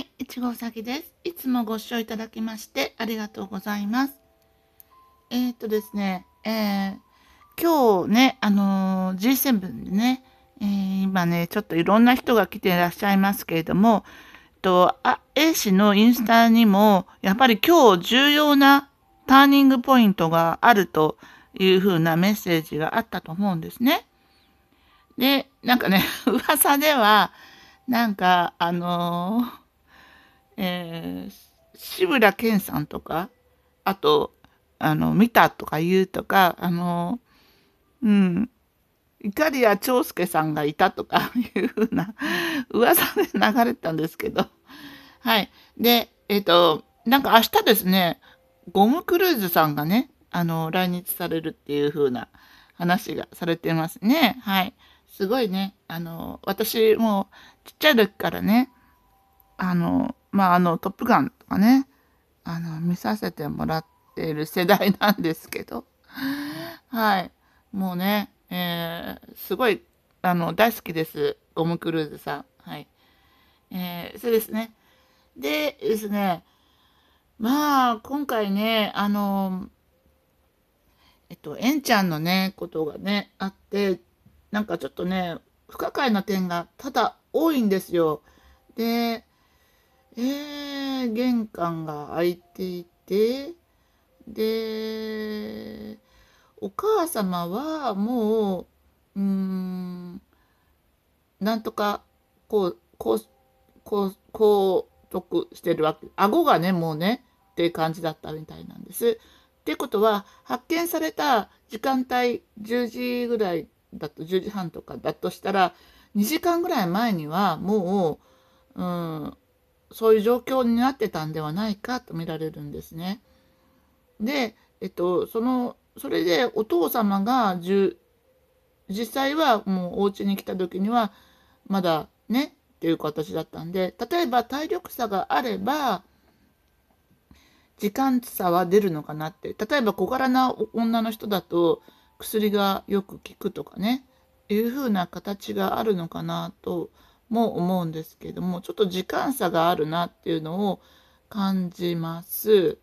い、いちごさぎです。いつもご視聴いただきましてありがとうございます。えっ、ー、とですね、えー、今日ね、あのー、G7 でね、えー、今ね、ちょっといろんな人が来ていらっしゃいますけれども、とあ A 氏のインスタにも、やっぱり今日重要なターニングポイントがあるというふうなメッセージがあったと思うんですね。で、なんかね、噂では、なんか、あのーえー、志村けんさんとか、あと、あの、見たとか言うとか、あの、うん、怒リア長介さんがいたとか いうふうな噂で流れたんですけど、はい。で、えっ、ー、と、なんか明日ですね、ゴムクルーズさんがね、あの、来日されるっていう風な話がされてますね。はい。すごいね、あの、私もちっちゃい時からね、あの、まあ、あの、トップガンとかね、あの、見させてもらっている世代なんですけど、はい。もうね、えー、すごい、あの、大好きです。ゴムクルーズさん。はい。えー、そうですね。でですね、まあ、今回ね、あの、えっと、えんちゃんのね、ことがね、あって、なんかちょっとね、不可解な点がただ多いんですよ。で、えー、玄関が開いていて、で、お母様はもう、うん、なんとか、こう、こう、こう、こう、得してるわけ。顎がね、もうね、っていう感じだったみたいなんです。ってことは、発見された時間帯10時ぐらいだと、10時半とかだとしたら、2時間ぐらい前にはもう、うん、そういう状況になってたんではないかと見られるんですね。で、えっと、その、それでお父様が10、実際はもうお家に来た時には、まだね、っていう形だったんで、例えば体力差があれば、時間差は出るのかなって。例えば小柄な女の人だと、薬がよく効くとかね、いう風な形があるのかなとも思うんですけども、ちょっと時間差があるなっていうのを感じます。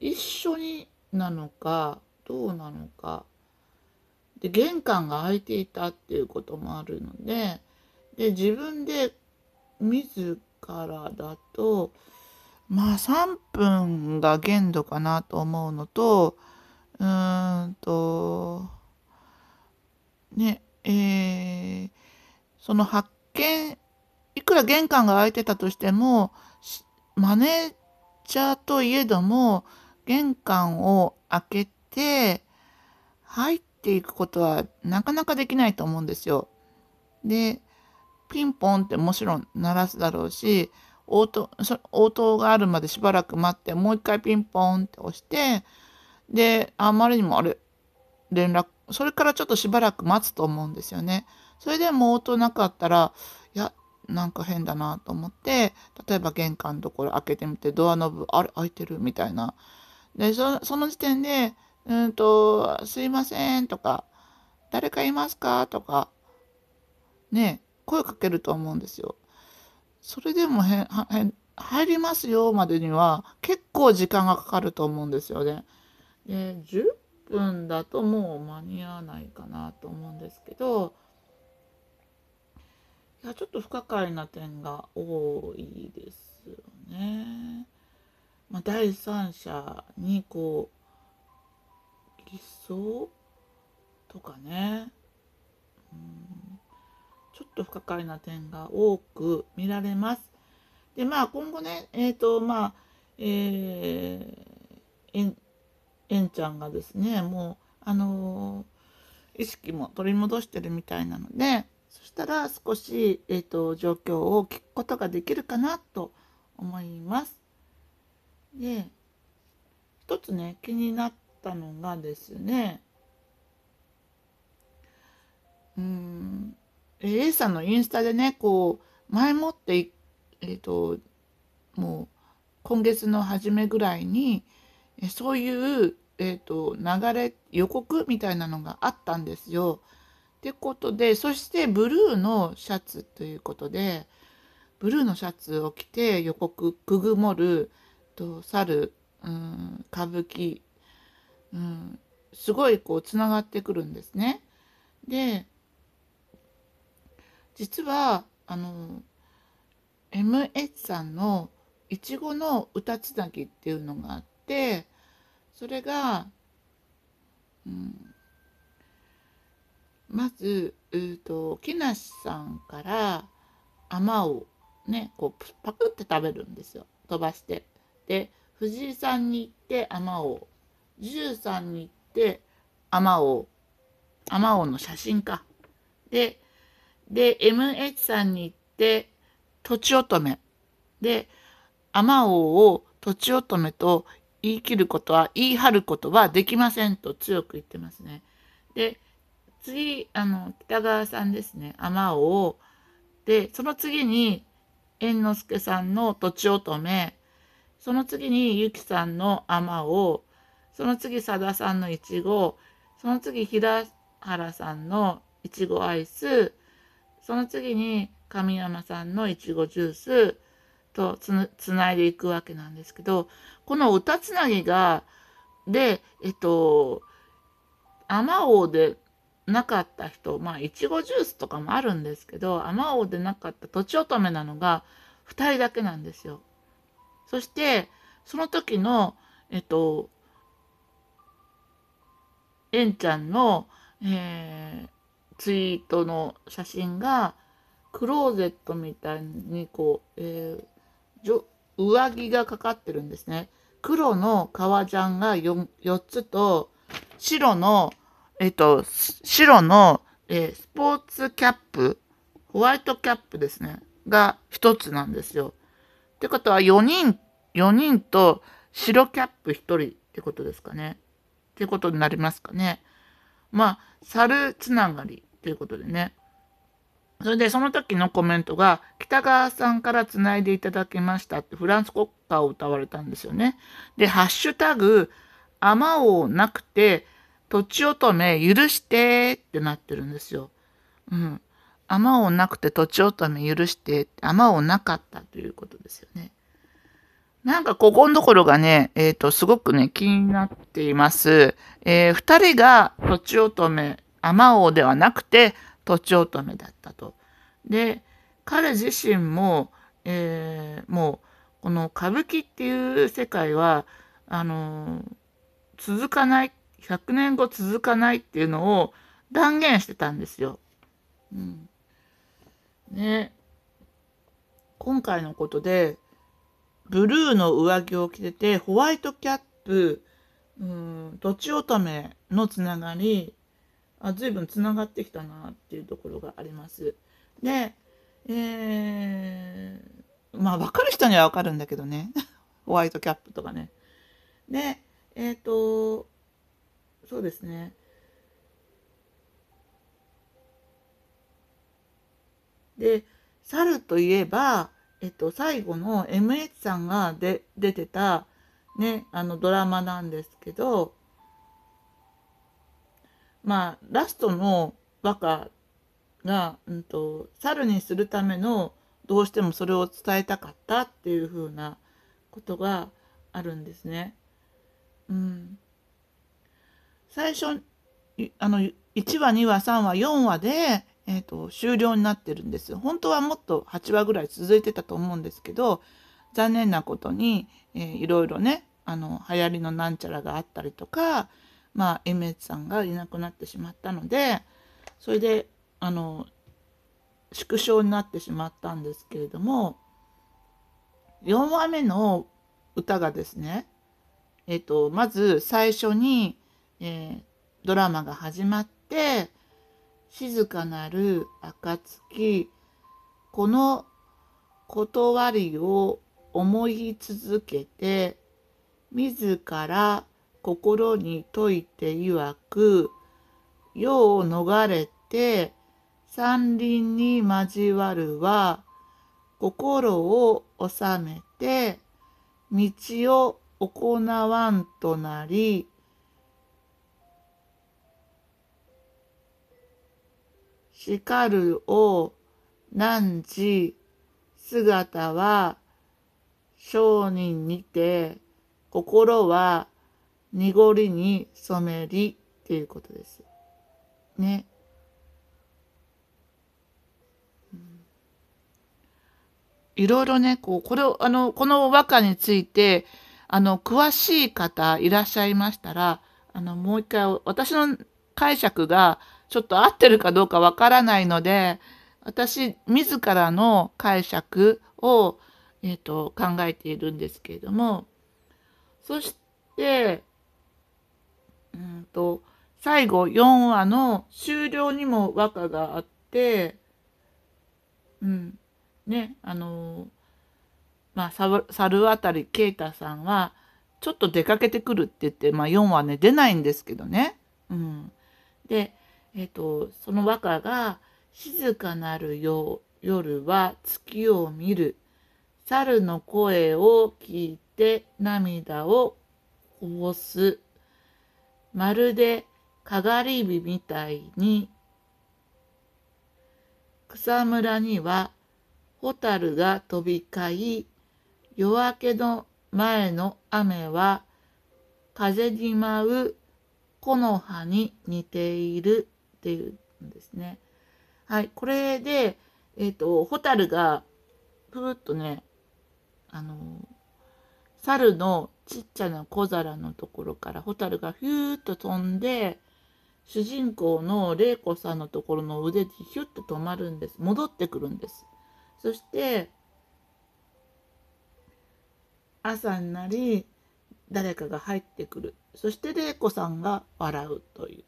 一緒になのか、どうなのか。で、玄関が開いていたっていうこともあるので、で、自分で自らだと、まあ3分が限度かなと思うのと、うーんと、ね、えー、その発ら玄関が開いてたとしても、マネージャーといえども、玄関を開けて、入っていくことはなかなかできないと思うんですよ。で、ピンポンってもちろん鳴らすだろうし、応答、応答があるまでしばらく待って、もう一回ピンポンって押して、で、あまりにもあれ、連絡、それからちょっとしばらく待つと思うんですよね。それでも応答なかったら、いや、なんか変だなと思って、例えば玄関のところ開けてみて、ドアノブ、あれ、開いてるみたいな。で、その時点で、うんと、すいませんとか、誰かいますかとか、ね、声かけると思うんですよ。それでもへん、入りますよまでには結構時間がかかると思うんですよね。で、10分だともう間に合わないかなと思うんですけど、いやちょっと不可解な点が多いですよね。まあ、第三者にこう偽装とかね、うん、ちょっと不可解な点が多く見られます。でまあ今後ねえっ、ー、とまあえー、えんちゃんがですねもうあのー、意識も取り戻してるみたいなので。そしたら少し、えーと、状況を聞くことができるかなと思います。で一つね気になったのがですねうん A さんのインスタでねこう前もってえっ、ー、ともう今月の初めぐらいにそういう、えーと流れ予告みたいなのがあったんですよ。ってことで、そしてブルーのシャツということで、ブルーのシャツを着て予告、くぐもる、と、猿、うん、歌舞伎、うん、すごいこう、つながってくるんですね。で、実は、あの、MH さんのいちごの歌つなぎっていうのがあって、それが、うん、まずうと木梨さんからあまをねこうパクって食べるんですよ飛ばして。で藤井さんに行ってあまを十さんに行ってあまをあまおの写真か。でで MH さんに行ってとちおとめ。であまおをとちおとめと言い切ることは言い張ることはできませんと強く言ってますね。で次、あの、北川さんですね。天王。で、その次に、猿之助さんの土地止めその次に、ゆきさんの天王。その次、さださんのいちご。その次、平原さんのいちごアイス。その次に、神山さんのいちごジュースとつつないでいくわけなんですけど、この歌つなぎが、で、えっと、アマオでなかった人まあいちごジュースとかもあるんですけどあまおうでなかったとちおとめなのが2人だけなんですよ。そしてその時のえっとえんちゃんの、えー、ツイートの写真がクローゼットみたいにこう、えー、上着がかかってるんですね。黒の革ジャンが 4, 4つと白のえっと、白の、えー、スポーツキャップ、ホワイトキャップですね、が1つなんですよ。ってことは4人、4人と白キャップ1人ってことですかね。ってことになりますかね。まあ、猿つながりということでね。それでその時のコメントが、北川さんからつないでいただきましたってフランス国歌を歌われたんですよね。で、ハッシュタグ、アマ王なくて、とちおとめ許してってなってるんですよ。うん。あまおなくてとちおとめ許してって、あまおなかったということですよね。なんかここのところがね、えっ、ー、と、すごくね、気になっています。えー、二人がとちおとめ、あまおではなくて、とちおとめだったと。で、彼自身も、えー、もう、この歌舞伎っていう世界は、あのー、続かない100年後続かないっていうのを断言してたんですよ。うん、ね今回のことでブルーの上着を着ててホワイトキャップうんとちおとめのつながりあ随分つながってきたなっていうところがあります。で、えー、まあ分かる人には分かるんだけどね ホワイトキャップとかね。でえっ、ー、とそうですねで猿といえば、えっと、最後の MH さんがで出てた、ね、あのドラマなんですけどまあラストのバカが、うんと、猿にするためのどうしてもそれを伝えたかったっていうふうなことがあるんですね。うん、最初あの1話2話3話4話で、えーと、終了になってるんです本当はもっと8話ぐらい続いてたと思うんですけど残念なことに、えー、いろいろねあの流行りのなんちゃらがあったりとかまあ m h さんがいなくなってしまったのでそれであの縮小になってしまったんですけれども4話目の歌がですねえっ、ー、とまず最初に「えー、ドラマが始まって、静かなる暁、この断りを思い続けて、自ら心に説いて曰く、世を逃れて山林に交わるは、心を収めて、道を行わんとなり、しるを何時姿は商人にて心は濁りに染めりっていうことです。ね。いろいろね、こう、これを、あの、この和歌について、あの、詳しい方いらっしゃいましたら、あの、もう一回、私の解釈がちょっと合ってるかどうかわからないので、私自らの解釈を、えーと、考えているんですけれども、そして、うんと、最後4話の終了にも和歌があって、うん、ね、あのー、まあ、猿渡啓太さんは、ちょっと出かけてくるって言って、まあ、4話ね、出ないんですけどね。うん。で、えっと、その和歌が、静かなるよ夜は月を見る。猿の声を聞いて涙をこぼす。まるでかがり火みたいに。草むらには蛍が飛び交い、夜明けの前の雨は風に舞う木の葉に似ている。っていうんですね。はい、これで、えっ、ー、と、ホタルが、ぷーっとね、あの猿のちっちゃな小皿のところからホタルがヒューッと飛んで、主人公の玲子さんのところの腕にヒュッと止まるんです。戻ってくるんです。そして、朝になり、誰かが入ってくる。そして玲子さんが笑うという。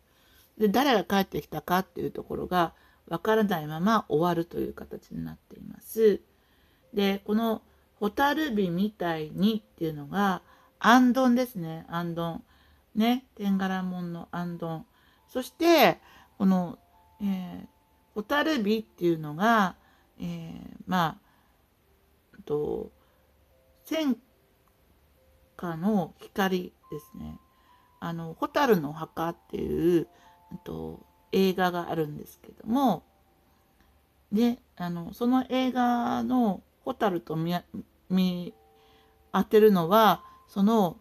で誰が帰ってきたかっていうところがわからないまま終わるという形になっています。でこの「蛍火みたいに」っていうのが安どんですね安どん。ね天柄門の安どん。そしてこの「えー、蛍火」っていうのが、えー、まあと戦火の光ですね。あの蛍の墓っていうと映画があるんですけどもであのその映画の「蛍」と見当てるのはその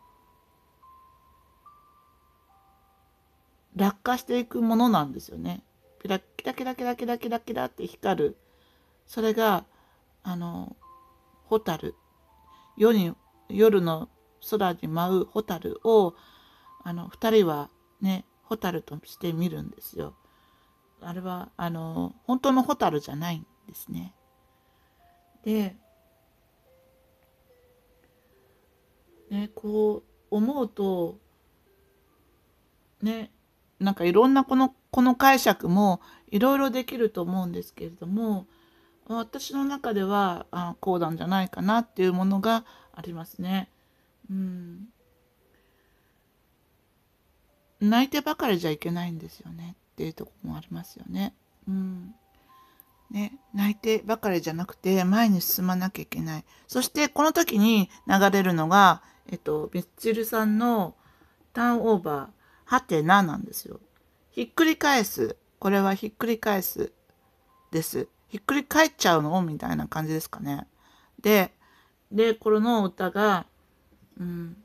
落下していくものなんですよね。キラキラキラキラキラキラキラって光るそれがあの蛍夜に夜の空に舞う蛍をあの2人はねホタルとして見るんですよ。あれはあの本当のホタルじゃないんですね。で、ね、こう思うとねなんかいろんなこのこの解釈もいろいろできると思うんですけれども私の中ではあこうなんじゃないかなっていうものがありますね。うん泣いてばかりじゃいけないんですよねっていうとこもありますよね。うん。ね、泣いてばかりじゃなくて前に進まなきゃいけない。そしてこの時に流れるのが、えっと、ミッチルさんのターンオーバー、はてななんですよ。ひっくり返す。これはひっくり返す。です。ひっくり返っちゃうのみたいな感じですかね。で、で、この歌が、うん、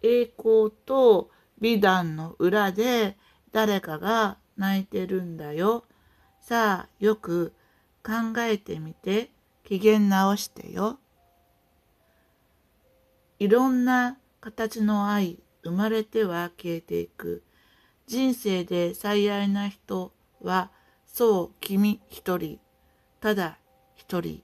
栄光と美談の裏で誰かが泣いてるんだよ。さあ、よく考えてみて、機嫌直してよ。いろんな形の愛、生まれては消えていく。人生で最愛な人は、そう、君一人。ただ一人。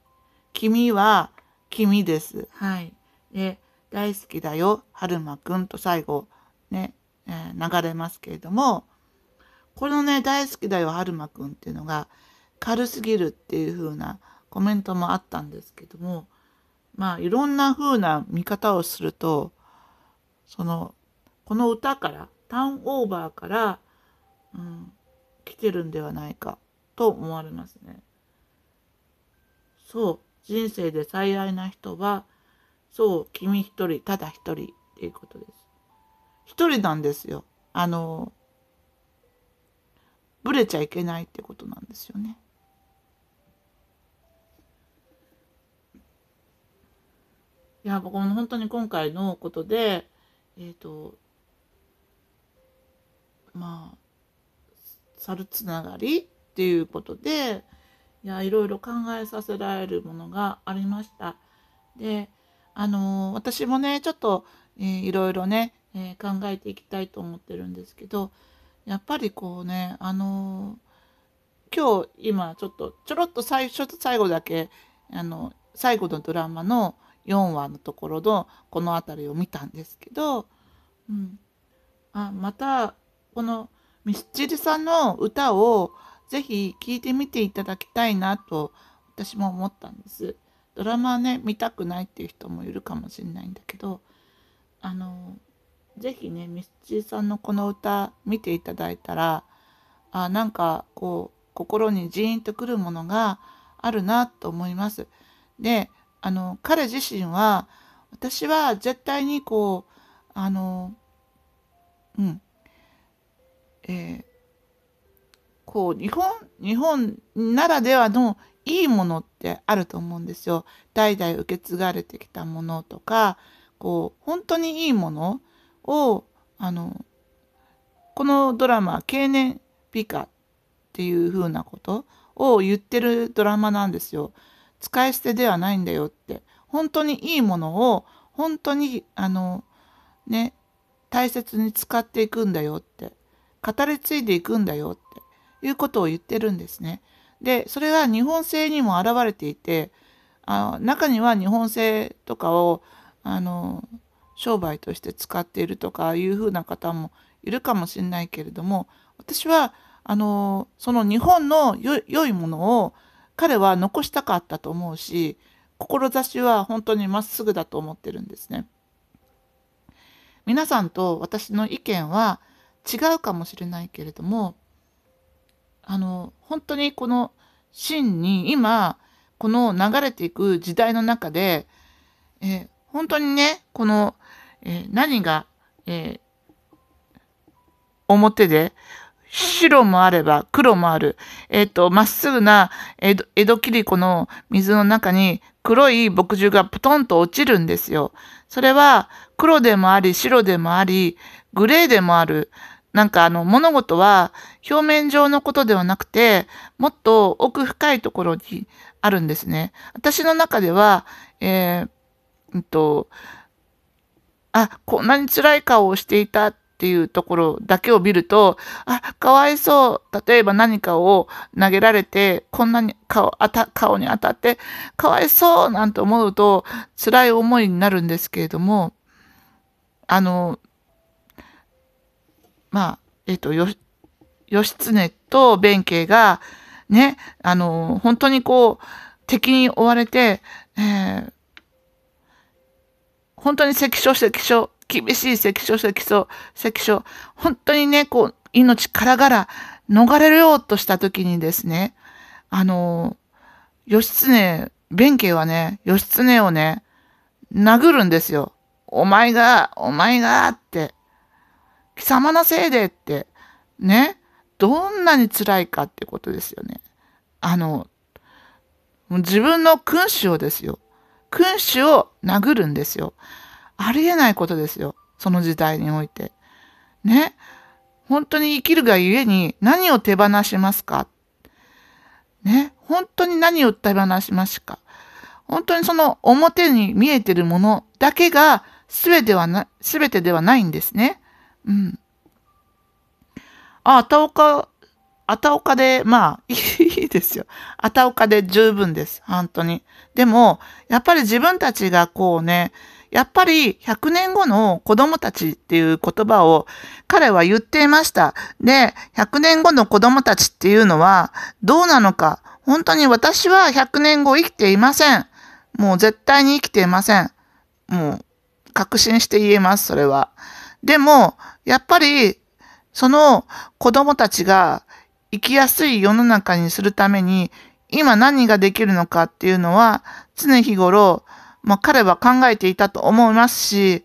君は君です。はい。で、大好きだよ、はるまくんと最後、ね、えー、流れますけれども、このね、大好きだよ、はるまくんっていうのが、軽すぎるっていう風なコメントもあったんですけども、まあ、いろんな風な見方をすると、その、この歌から、ターンオーバーから、うん、来てるんではないかと思われますね。そう、人生で最愛な人は、そう、君一人、ただ一人っていうことです。一人なんですよ。あの、ブレちゃいけないってことなんですよね。いや、僕も本当に今回のことで、えっ、ー、と、まあ、猿つながりっていうことで、いや、いろいろ考えさせられるものがありました。で、あのー、私もね、ちょっと、えー、いろいろね、えー、考えていきたいと思ってるんですけどやっぱりこうねあのー、今日今ちょっとちょろっと最初と最後だけあの最後のドラマの4話のところのこの辺りを見たんですけど、うん、あまたこのミスチルさんの歌をぜひ聴いてみていただきたいなと私も思ったんです。ドラマはね見たくないっていう人もいるかもしれないんだけどあの是非ねミスチーさんのこの歌見ていただいたらあなんかこう心にジーンとくるものがあるなと思います。であの彼自身は私は絶対にこうあのうんえー、こう日本日本ならではのいいものってあると思うんですよ。代々受け継がれてきたものとかこう本当にいいものをあのこのドラマは経年美化っていう風なことを言ってるドラマなんですよ。使い捨てではないんだよって。本当にいいものを本当にあのね大切に使っていくんだよって語り継いでいくんだよっていうことを言ってるんですね。でそれが日本製にも現れていてあ中には日本製とかをあの商売として使っているとかいうふうな方もいるかもしれないけれども私はあのその日本の良いものを彼は残したかったと思うし志は本当にまっすぐだと思ってるんですね。皆さんと私の意見は違うかもしれないけれどもあの本当にこの真に今この流れていく時代の中で、え本当にねこのえ何が、え表で、白もあれば黒もある。えっ、ー、と、まっすぐな江戸切子の水の中に黒い墨汁がポトンと落ちるんですよ。それは黒でもあり、白でもあり、グレーでもある。なんかあの物事は表面上のことではなくて、もっと奥深いところにあるんですね。私の中では、えー、っと、あ、こんなに辛い顔をしていたっていうところだけを見ると、あ、かわいそう。例えば何かを投げられて、こんなに顔、あた、顔に当たって、かわいそうなんて思うと、辛い思いになるんですけれども、あの、まあ、えっ、と、よ、義経と弁慶が、ね、あの、本当にこう、敵に追われて、えー、本当に関所、関所、厳しい関所、関所、関所、本当にね、こう、命からがら逃れようとした時にですね、あの、義経、弁慶はね、義経をね、殴るんですよ。お前が、お前が、って。貴様のせいでって。ね。どんなに辛いかってことですよね。あの、自分の君主をですよ。君主を殴るんですよ。ありえないことですよ。その時代において。ね。本当に生きるがゆえに何を手放しますかね。本当に何を手放しますか本当にその表に見えてるものだけが全てはな、全てではないんですね。うん。あ、あたおか、あたおかで、まあ、ですよ。あたおかで十分です。本当に。でも、やっぱり自分たちがこうね、やっぱり100年後の子供たちっていう言葉を彼は言っていました。で、100年後の子供たちっていうのはどうなのか。本当に私は100年後生きていません。もう絶対に生きていません。もう確信して言えます、それは。でも、やっぱりその子供たちが生きやすい世の中にするために、今何ができるのかっていうのは、常日頃、まあ、彼は考えていたと思いますし、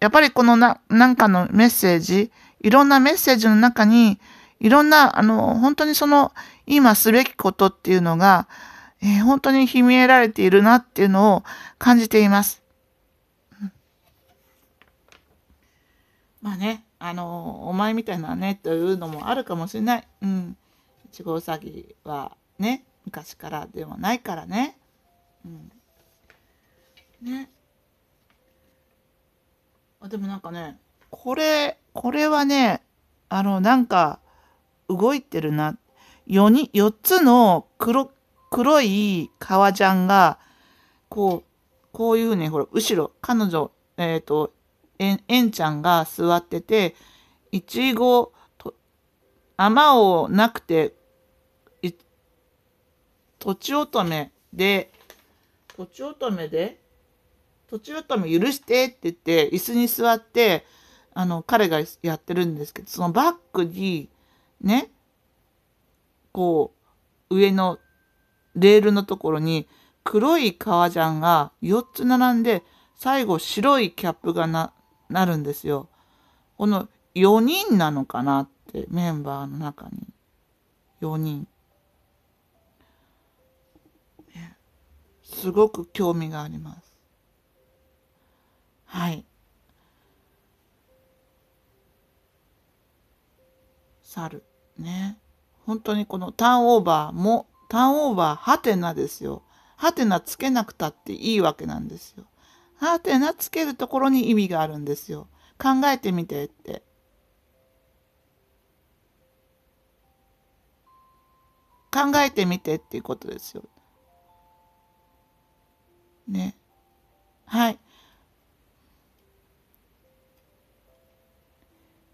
やっぱりこのな、なんかのメッセージ、いろんなメッセージの中に、いろんな、あの、本当にその、今すべきことっていうのが、えー、本当に秘められているなっていうのを感じています。まあね、あの、お前みたいなね、というのもあるかもしれない。うん。いちごうさぎはね、昔からではないからね。うん。ね。あ、でもなんかね、これ、これはね、あの、なんか、動いてるな。4に、つの黒、黒い革ジャンが、こう、こういうね、ほら、後ろ、彼女、えっ、ー、と、ええんちゃんが座ってて、いちご、あまおうなくて、とちおとめで、とちおとめで、とちおとめ許してって言って、椅子に座って、あの、彼がやってるんですけど、そのバッグに、ね、こう、上のレールのところに、黒い革ジャンが4つ並んで、最後白いキャップがな、なるんですよ。この4人なのかなってメンバーの中に4人、すごく興味がありますはい猿ね本当にこのターンオーバーもターンオーバーハテナですよハテナつけなくたっていいわけなんですよハテナつけるところに意味があるんですよ。考えてみてって。考えてみてっていうことですよ。ね。はい。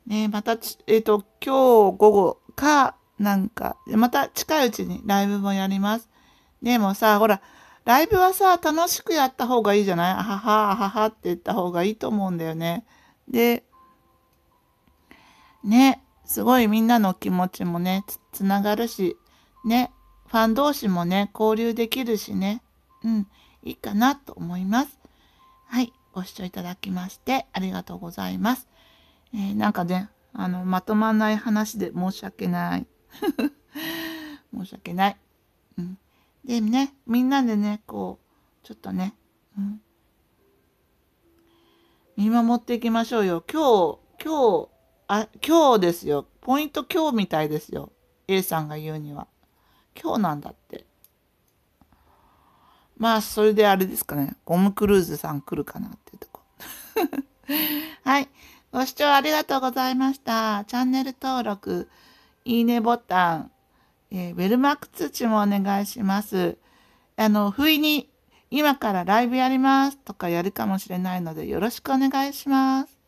ね、またえっ、ー、と、今日午後か、なんか、また近いうちにライブもやります。でもさ、ほら、ライブはさ、楽しくやった方がいいじゃないあはは、ははって言った方がいいと思うんだよね。で、ね、すごいみんなの気持ちもね、つ、つながるし、ね、ファン同士もね、交流できるしね、うん、いいかなと思います。はい、ご視聴いただきまして、ありがとうございます。えー、なんかね、あの、まとまんない話で申し訳ない。申し訳ない。うんでね、みんなでね、こう、ちょっとね、うん、見守っていきましょうよ。今日、今日、あ、今日ですよ。ポイント今日みたいですよ。A さんが言うには。今日なんだって。まあ、それであれですかね。ゴムクルーズさん来るかなっていうとこ。はい。ご視聴ありがとうございました。チャンネル登録、いいねボタン、えー、ウェルマーク通知もお願いします。あの、不意に今からライブやりますとかやるかもしれないのでよろしくお願いします。